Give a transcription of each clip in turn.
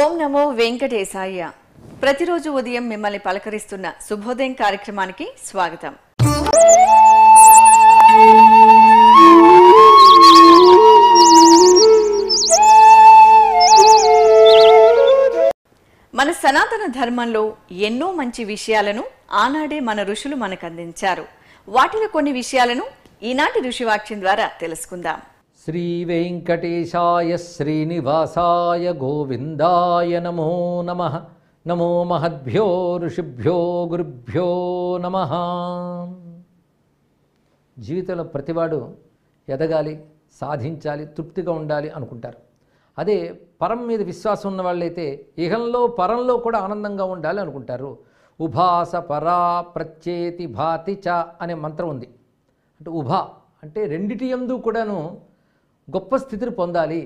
ఓం నమో వెంకటేశాయ ప్రతిరోజు ఉదయం మిమ్మల్ని పలకరిస్తున్న శుభోదయం కార్యక్రమానికి స్వాగతం మన సనాతన ధర్మంలో ఎన్నో మంచి విషయాలను ఆనాడే మన ఋషులు మనకు అందించారు వాటిలో కొన్ని విషయాలను ఈనాటి ఋషివాక్యం ద్వారా తెలుసుకుందాం శ్రీవేంకటేశాయ శ్రీనివాసాయ గోవిందాయ నమో నమ నమో మహద్భ్యో ఋషిభ్యో గురుభ్యో నమ జీవితంలో ప్రతివాడు ఎదగాలి సాధించాలి తృప్తిగా ఉండాలి అనుకుంటారు అదే పరం మీద విశ్వాసం ఉన్న వాళ్ళైతే ఇహంలో పరంలో కూడా ఆనందంగా ఉండాలి అనుకుంటారు ఉభాస పరా ప్రత్యేతి భాతి చ అనే మంత్రం ఉంది అంటే ఉభా అంటే రెండిటి ఎందు కూడాను గొప్ప స్థితిని పొందాలి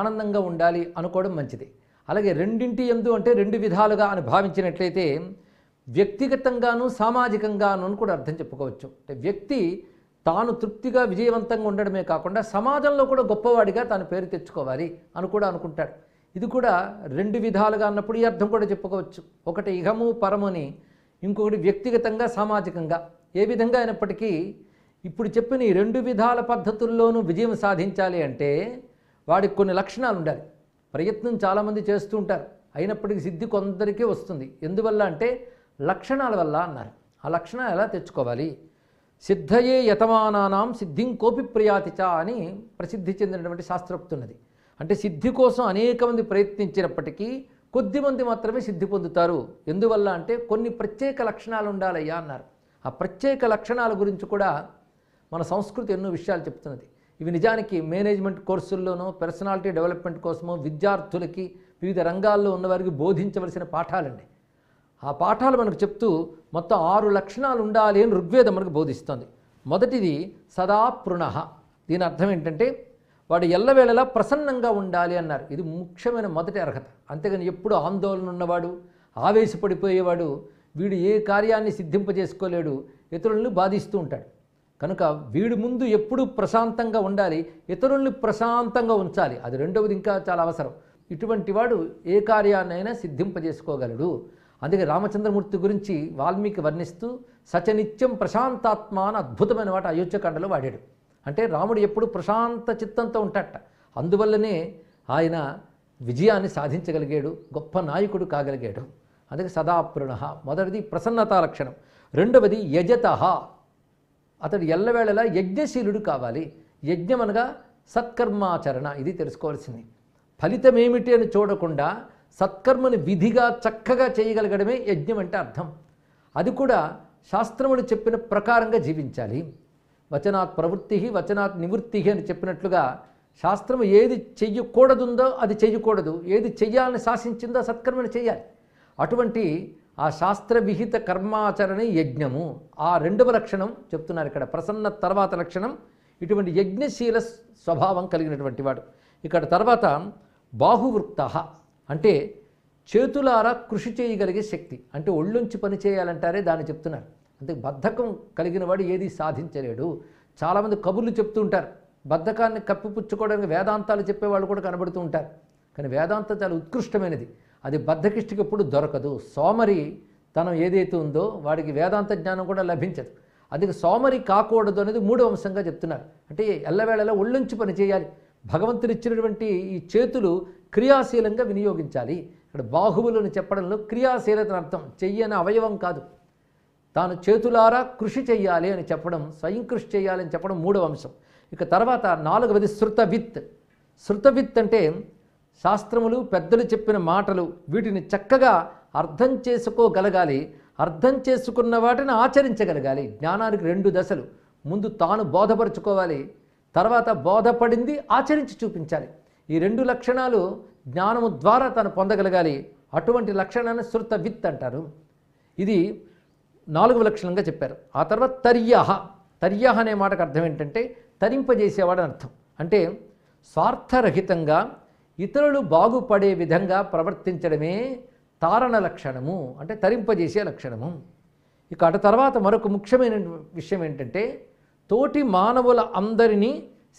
ఆనందంగా ఉండాలి అనుకోవడం మంచిది అలాగే రెండింటి ఎందు అంటే రెండు విధాలుగా అని భావించినట్లయితే వ్యక్తిగతంగాను సామాజికంగాను అని కూడా అర్థం చెప్పుకోవచ్చు అంటే వ్యక్తి తాను తృప్తిగా విజయవంతంగా ఉండడమే కాకుండా సమాజంలో కూడా గొప్పవాడిగా తాను పేరు తెచ్చుకోవాలి అని కూడా అనుకుంటాడు ఇది కూడా రెండు విధాలుగా అన్నప్పుడు ఈ అర్థం కూడా చెప్పుకోవచ్చు ఒకటి ఇహము పరముని ఇంకొకటి వ్యక్తిగతంగా సామాజికంగా ఏ విధంగా అయినప్పటికీ ఇప్పుడు చెప్పిన ఈ రెండు విధాల పద్ధతుల్లోనూ విజయం సాధించాలి అంటే వాడికి కొన్ని లక్షణాలు ఉండాలి ప్రయత్నం చాలామంది చేస్తూ ఉంటారు అయినప్పటికీ సిద్ధి కొందరికే వస్తుంది ఎందువల్ల అంటే లక్షణాల వల్ల అన్నారు ఆ లక్షణాలు ఎలా తెచ్చుకోవాలి సిద్ధయే యతమానానాం సిద్ధిం కోపి ప్రయాతిచ అని ప్రసిద్ధి చెందినటువంటి శాస్త్రోక్తున్నది అంటే సిద్ధి కోసం అనేక మంది ప్రయత్నించినప్పటికీ కొద్దిమంది మాత్రమే సిద్ధి పొందుతారు ఎందువల్ల అంటే కొన్ని ప్రత్యేక లక్షణాలు ఉండాలయ్యా అన్నారు ఆ ప్రత్యేక లక్షణాల గురించి కూడా మన సంస్కృతి ఎన్నో విషయాలు చెప్తున్నది ఇవి నిజానికి మేనేజ్మెంట్ కోర్సుల్లోనూ పర్సనాలిటీ డెవలప్మెంట్ కోసము విద్యార్థులకి వివిధ రంగాల్లో ఉన్నవారికి బోధించవలసిన పాఠాలండి ఆ పాఠాలు మనకు చెప్తూ మొత్తం ఆరు లక్షణాలు ఉండాలి అని ఋగ్వేదం మనకు బోధిస్తుంది మొదటిది సదా పృణ దీని అర్థం ఏంటంటే వాడు ఎల్లవేళలా ప్రసన్నంగా ఉండాలి అన్నారు ఇది ముఖ్యమైన మొదటి అర్హత అంతేగాని ఎప్పుడు ఆందోళన ఉన్నవాడు ఆవేశపడిపోయేవాడు వీడు ఏ కార్యాన్ని సిద్ధింపజేసుకోలేడు ఇతరులను బాధిస్తూ ఉంటాడు కనుక వీడి ముందు ఎప్పుడూ ప్రశాంతంగా ఉండాలి ఇతరుల్ని ప్రశాంతంగా ఉంచాలి అది రెండవది ఇంకా చాలా అవసరం ఇటువంటి వాడు ఏ కార్యాన్నైనా సిద్ధింపజేసుకోగలడు అందుకే రామచంద్రమూర్తి గురించి వాల్మీకి వర్ణిస్తూ సచనిత్యం ప్రశాంతాత్మ అని అద్భుతమైన వాట అయోధ్యకాండలో వాడాడు అంటే రాముడు ఎప్పుడు ప్రశాంత చిత్తంతో ఉంటాట అందువల్లనే ఆయన విజయాన్ని సాధించగలిగాడు గొప్ప నాయకుడు కాగలిగాడు అందుకే సదాప్రుణ మొదటిది ప్రసన్నతా లక్షణం రెండవది యజత అతడు ఎల్లవేళలా యజ్ఞశీలుడు కావాలి యజ్ఞం అనగా సత్కర్మాచరణ ఇది తెలుసుకోవాల్సింది ఫలితం ఏమిటి అని చూడకుండా సత్కర్మని విధిగా చక్కగా చేయగలగడమే యజ్ఞం అంటే అర్థం అది కూడా శాస్త్రములు చెప్పిన ప్రకారంగా జీవించాలి వచనాత్ ప్రవృత్తి వచనాత్ నివృత్తి అని చెప్పినట్లుగా శాస్త్రము ఏది చెయ్యకూడదుందో అది చెయ్యకూడదు ఏది చెయ్యాలని శాసించిందో సత్కర్మని చేయాలి అటువంటి ఆ శాస్త్రవిహిత కర్మాచరణ యజ్ఞము ఆ రెండవ లక్షణం చెప్తున్నారు ఇక్కడ ప్రసన్న తర్వాత లక్షణం ఇటువంటి యజ్ఞశీల స్వభావం కలిగినటువంటి వాడు ఇక్కడ తర్వాత బాహువృక్త అంటే చేతులారా కృషి చేయగలిగే శక్తి అంటే ఒళ్ళుంచి పని చేయాలంటారే దాన్ని చెప్తున్నారు అంటే బద్ధకం కలిగిన వాడు ఏది సాధించలేడు చాలామంది కబుర్లు చెప్తూ ఉంటారు బద్ధకాన్ని కప్పిపుచ్చుకోవడానికి వేదాంతాలు చెప్పేవాళ్ళు కూడా కనబడుతూ ఉంటారు కానీ వేదాంతం చాలా ఉత్కృష్టమైనది అది బద్ధకిష్టికి ఎప్పుడు దొరకదు సోమరి తనం ఏదైతే ఉందో వాడికి వేదాంత జ్ఞానం కూడా లభించదు అందుకే సోమరి కాకూడదు అనేది మూడో అంశంగా చెప్తున్నారు అంటే ఎల్లవేళలా ఒళ్ళుంచి పని చేయాలి భగవంతుడు ఇచ్చినటువంటి ఈ చేతులు క్రియాశీలంగా వినియోగించాలి ఇక్కడ బాహువులను చెప్పడంలో క్రియాశీలత అర్థం చెయ్యని అవయవం కాదు తాను చేతులారా కృషి చేయాలి అని చెప్పడం స్వయం కృషి చేయాలని చెప్పడం మూడవ అంశం ఇక తర్వాత నాలుగవది శృతవిత్ శృతవిత్ అంటే శాస్త్రములు పెద్దలు చెప్పిన మాటలు వీటిని చక్కగా అర్థం చేసుకోగలగాలి అర్థం చేసుకున్న వాటిని ఆచరించగలగాలి జ్ఞానానికి రెండు దశలు ముందు తాను బోధపరుచుకోవాలి తర్వాత బోధపడింది ఆచరించి చూపించాలి ఈ రెండు లక్షణాలు జ్ఞానము ద్వారా తాను పొందగలగాలి అటువంటి లక్షణాన్ని శృత విత్ అంటారు ఇది నాలుగవ లక్షణంగా చెప్పారు ఆ తర్వాత తర్యాహ తర్యాహ అనే మాటకు అర్థం ఏంటంటే తరింపజేసేవాడని అర్థం అంటే స్వార్థరహితంగా ఇతరులు బాగుపడే విధంగా ప్రవర్తించడమే తారణ లక్షణము అంటే తరింపజేసే లక్షణము ఇక అటు తర్వాత మరొక ముఖ్యమైన విషయం ఏంటంటే తోటి మానవుల అందరినీ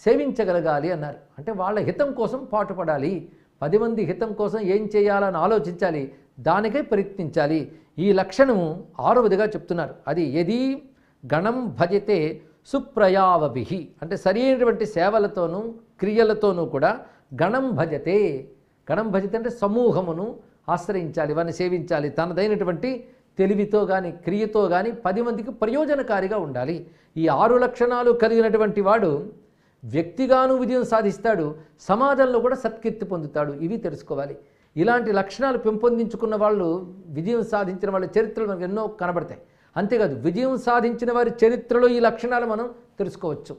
సేవించగలగాలి అన్నారు అంటే వాళ్ళ హితం కోసం పాటుపడాలి పది మంది హితం కోసం ఏం చేయాలని ఆలోచించాలి దానికై ప్రయత్నించాలి ఈ లక్షణము ఆరవదిగా చెప్తున్నారు అది ఎది గణం భజితే సుప్రయావభి అంటే సరైనటువంటి సేవలతోనూ క్రియలతోనూ కూడా గణం భజతే గణం భజతే అంటే సమూహమును ఆశ్రయించాలి వారిని సేవించాలి తనదైనటువంటి తెలివితో కానీ క్రియతో కానీ పది మందికి ప్రయోజనకారిగా ఉండాలి ఈ ఆరు లక్షణాలు కలిగినటువంటి వాడు వ్యక్తిగాను విజయం సాధిస్తాడు సమాజంలో కూడా సత్కీర్తి పొందుతాడు ఇవి తెలుసుకోవాలి ఇలాంటి లక్షణాలు పెంపొందించుకున్న వాళ్ళు విజయం సాధించిన వాళ్ళ చరిత్రలు మనకు ఎన్నో కనబడతాయి అంతేకాదు విజయం సాధించిన వారి చరిత్రలో ఈ లక్షణాలు మనం తెలుసుకోవచ్చు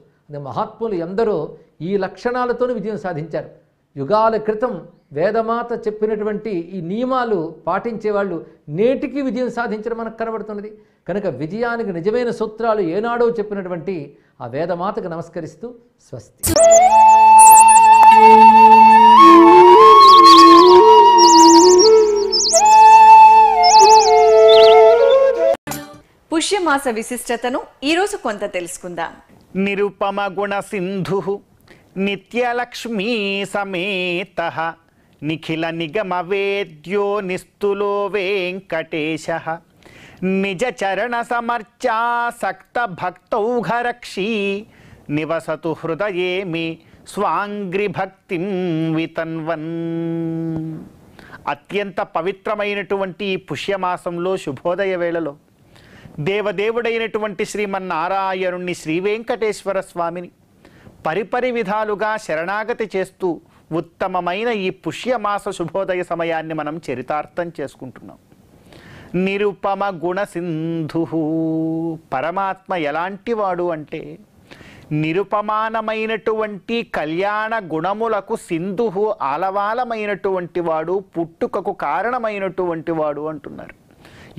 మహాత్ములు ఎందరో ఈ లక్షణాలతోనే విజయం సాధించారు యుగాల క్రితం వేదమాత చెప్పినటువంటి ఈ నియమాలు పాటించే వాళ్ళు నేటికి విజయం సాధించడం మనకు కనబడుతున్నది కనుక విజయానికి నిజమైన సూత్రాలు ఏనాడో చెప్పినటువంటి ఆ వేదమాతకు నమస్కరిస్తూ స్వస్తి పుష్యమాస విశిష్టతను ఈరోజు కొంత తెలుసుకుందాం నిరుపమ గుణ సింధు నిత్యలక్ష్మీ సమేత నిఖిల నిగమ వేద్యో నిస్తులో వెంకటేశ నిజ చరణ సమర్చాసక్త భక్తౌఘరక్షీ నివసతు హృదయే మీ స్వాంగ్రిభక్తిం వితన్వన్ అత్యంత పవిత్రమైనటువంటి పుష్యమాసంలో శుభోదయ వేళలో దేవదేవుడైనటువంటి శ్రీమన్నారాయణుణ్ణి శ్రీ వెంకటేశ్వర స్వామిని పరిపరి విధాలుగా శరణాగతి చేస్తూ ఉత్తమమైన ఈ పుష్యమాస శుభోదయ సమయాన్ని మనం చరితార్థం చేసుకుంటున్నాం నిరుపమ గుణ సింధు పరమాత్మ ఎలాంటివాడు అంటే నిరుపమానమైనటువంటి కళ్యాణ గుణములకు సింధు ఆలవాలమైనటువంటి వాడు పుట్టుకకు కారణమైనటువంటి వాడు అంటున్నారు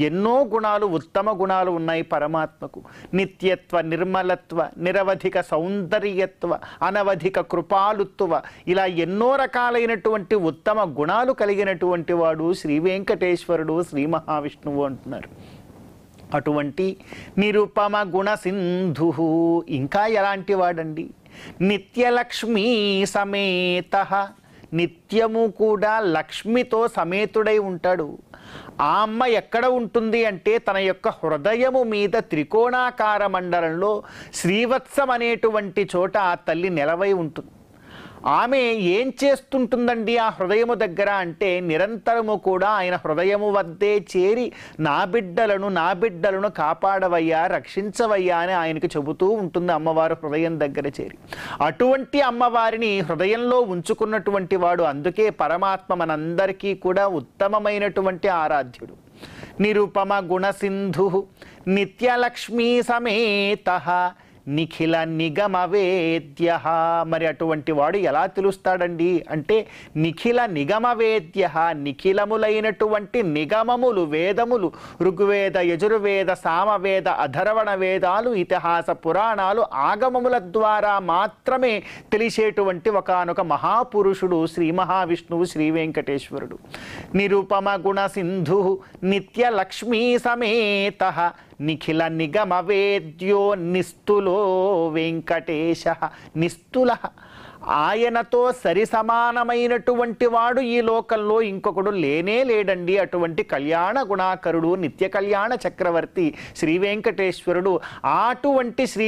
ఎన్నో గుణాలు ఉత్తమ గుణాలు ఉన్నాయి పరమాత్మకు నిత్యత్వ నిర్మలత్వ నిరవధిక సౌందర్యత్వ అనవధిక కృపాలుత్వ ఇలా ఎన్నో రకాలైనటువంటి ఉత్తమ గుణాలు కలిగినటువంటి వాడు శ్రీ వెంకటేశ్వరుడు శ్రీ మహావిష్ణువు అంటున్నారు అటువంటి నిరుపమ గుణ సింధు ఇంకా ఎలాంటి వాడండి నిత్యలక్ష్మీ సమేత నిత్యము కూడా లక్ష్మితో సమేతుడై ఉంటాడు ఆ అమ్మ ఎక్కడ ఉంటుంది అంటే తన యొక్క హృదయము మీద త్రికోణాకార మండలంలో శ్రీవత్సం అనేటువంటి చోట ఆ తల్లి నెలవై ఉంటుంది ఆమె ఏం చేస్తుంటుందండి ఆ హృదయము దగ్గర అంటే నిరంతరము కూడా ఆయన హృదయము వద్దే చేరి నా బిడ్డలను నా బిడ్డలను కాపాడవయ్యా రక్షించవయ్యా అని ఆయనకు చెబుతూ ఉంటుంది అమ్మవారు హృదయం దగ్గర చేరి అటువంటి అమ్మవారిని హృదయంలో ఉంచుకున్నటువంటి వాడు అందుకే పరమాత్మ మనందరికీ కూడా ఉత్తమమైనటువంటి ఆరాధ్యుడు నిరుపమ గుణసింధు నిత్యలక్ష్మీ సమేత నిఖిల నిగమవేద్య మరి అటువంటి వాడు ఎలా తెలుస్తాడండి అంటే నిఖిల నిగమవేద్య నిఖిలములైనటువంటి నిగమములు వేదములు ఋగ్వేద యజుర్వేద సామవేద అధర్వణ వేదాలు ఇతిహాస పురాణాలు ఆగమముల ద్వారా మాత్రమే తెలిసేటువంటి ఒకనొక మహాపురుషుడు శ్రీ మహావిష్ణువు శ్రీ వెంకటేశ్వరుడు నిరుపమ గుణ సింధు నిత్య లక్ష్మీ సమేత నిఖిల నిగమ వేద్యో నిస్తులో వెంకటేశ నిస్తుల ఆయనతో సరి సమానమైనటువంటి వాడు ఈ లోకంలో ఇంకొకడు లేనే లేడండి అటువంటి కళ్యాణ గుణాకరుడు నిత్య కళ్యాణ చక్రవర్తి శ్రీ అటువంటి శ్రీ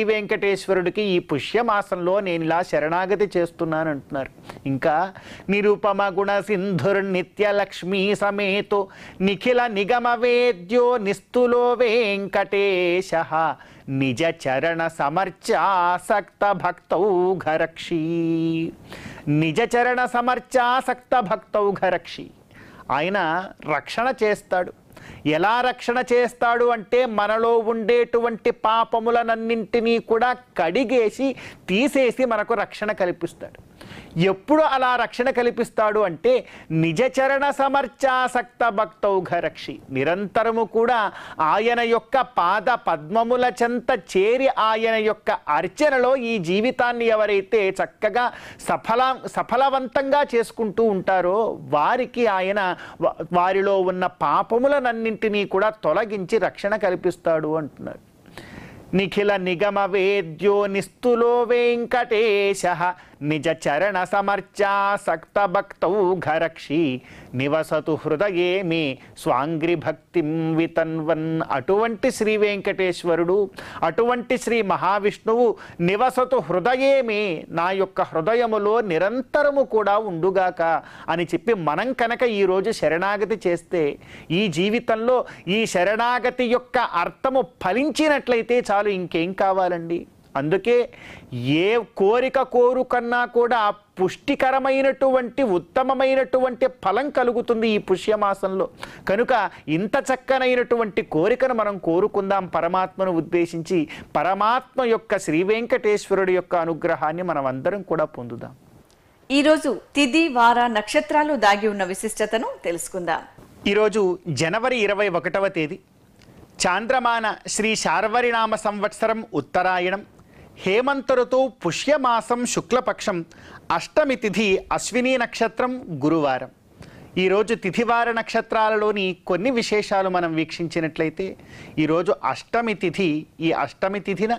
ఈ పుష్యమాసంలో నేను ఇలా శరణాగతి చేస్తున్నాను అంటున్నారు ఇంకా నిరుపమ గుణ సింధుర్ నిత్య లక్ష్మీ సమేతో నిఖిల నిగమ వేద్యో నిస్తులో వెంకటేశ నిజచరణ సమర్చాసక్త భక్తౌఘరక్షి ఆసక్త సమర్చాసక్త భక్తౌఘరక్షి ఆయన రక్షణ చేస్తాడు ఎలా రక్షణ చేస్తాడు అంటే మనలో ఉండేటువంటి పాపములనన్నింటినీ కూడా కడిగేసి తీసేసి మనకు రక్షణ కల్పిస్తాడు ఎప్పుడు అలా రక్షణ కల్పిస్తాడు అంటే నిజచరణ సమర్చాసక్త భక్తౌఘ రక్షి నిరంతరము కూడా ఆయన యొక్క పాద పద్మముల చెంత చేరి ఆయన యొక్క అర్చనలో ఈ జీవితాన్ని ఎవరైతే చక్కగా సఫల సఫలవంతంగా చేసుకుంటూ ఉంటారో వారికి ఆయన వారిలో ఉన్న పాపములనన్నింటినీ కూడా తొలగించి రక్షణ కల్పిస్తాడు అంటున్నాడు నిఖిల నిగమ వేద్యో నిస్తులో వెంకటేశ నిజ చరణ సమర్చా సక్త భక్తౌ ఘరక్షి నివసతు హృదయే మీ స్వాంగ్రి భక్తి వితన్వన్ అటువంటి శ్రీ వెంకటేశ్వరుడు అటువంటి శ్రీ మహావిష్ణువు నివసతు హృదయేమి నా యొక్క హృదయములో నిరంతరము కూడా ఉండుగాక అని చెప్పి మనం కనుక ఈరోజు శరణాగతి చేస్తే ఈ జీవితంలో ఈ శరణాగతి యొక్క అర్థము ఫలించినట్లయితే చాలు ఇంకేం కావాలండి అందుకే ఏ కోరిక కోరుకన్నా కూడా పుష్టికరమైనటువంటి ఉత్తమమైనటువంటి ఫలం కలుగుతుంది ఈ పుష్యమాసంలో కనుక ఇంత చక్కనైనటువంటి కోరికను మనం కోరుకుందాం పరమాత్మను ఉద్దేశించి పరమాత్మ యొక్క శ్రీ వెంకటేశ్వరుడి యొక్క అనుగ్రహాన్ని మనం అందరం కూడా పొందుదాం ఈరోజు తిది వార నక్షత్రాలు దాగి ఉన్న విశిష్టతను తెలుసుకుందాం ఈరోజు జనవరి ఇరవై ఒకటవ తేదీ చాంద్రమాన శ్రీ శార్వరినామ సంవత్సరం ఉత్తరాయణం హేమంత ఋతువు పుష్యమాసం శుక్లపక్షం అష్టమి తిథి అశ్విని నక్షత్రం గురువారం ఈరోజు తిథివార నక్షత్రాలలోని కొన్ని విశేషాలు మనం వీక్షించినట్లయితే ఈరోజు అష్టమి తిథి ఈ అష్టమి తిథిన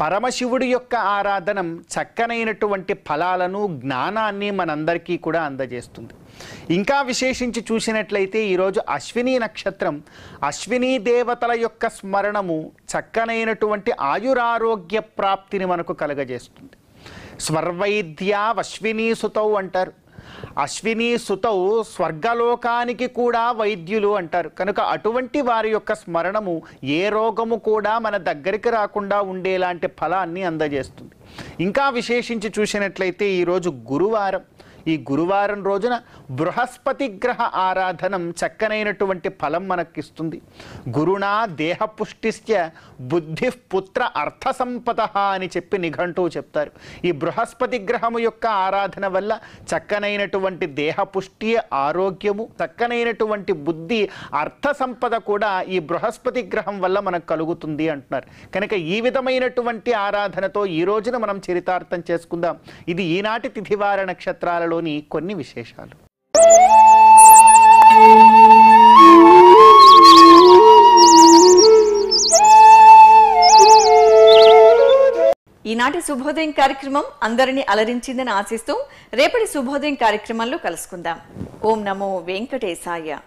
పరమశివుడి యొక్క ఆరాధనం చక్కనైనటువంటి ఫలాలను జ్ఞానాన్ని మనందరికీ కూడా అందజేస్తుంది ఇంకా విశేషించి చూసినట్లయితే ఈరోజు అశ్విని నక్షత్రం అశ్విని దేవతల యొక్క స్మరణము చక్కనైనటువంటి ఆయురారోగ్య ప్రాప్తిని మనకు కలుగజేస్తుంది అశ్విని సుతౌ అంటారు అశ్విని సుతౌ స్వర్గలోకానికి కూడా వైద్యులు అంటారు కనుక అటువంటి వారి యొక్క స్మరణము ఏ రోగము కూడా మన దగ్గరికి రాకుండా ఉండేలాంటి ఫలాన్ని అందజేస్తుంది ఇంకా విశేషించి చూసినట్లయితే ఈరోజు గురువారం ఈ గురువారం రోజున బృహస్పతి గ్రహ ఆరాధనం చక్కనైనటువంటి ఫలం మనకిస్తుంది గురుణా దేహపుష్టిశ్చ బుద్ధి పుత్ర అర్థ సంపద అని చెప్పి నిఘంటువు చెప్తారు ఈ బృహస్పతి గ్రహము యొక్క ఆరాధన వల్ల చక్కనైనటువంటి దేహపుష్టి ఆరోగ్యము చక్కనైనటువంటి బుద్ధి అర్థ సంపద కూడా ఈ బృహస్పతి గ్రహం వల్ల మనకు కలుగుతుంది అంటున్నారు కనుక ఈ విధమైనటువంటి ఆరాధనతో ఈ రోజున మనం చరితార్థం చేసుకుందాం ఇది ఈనాటి తిథివార నక్షత్రాలలో జిల్లాలోని కొన్ని విశేషాలు ఈనాటి శుభోదయం కార్యక్రమం అందరినీ అలరించిందని ఆశిస్తూ రేపటి శుభోదయం కార్యక్రమంలో కలుసుకుందాం ఓం నమో వెంకటేశాయ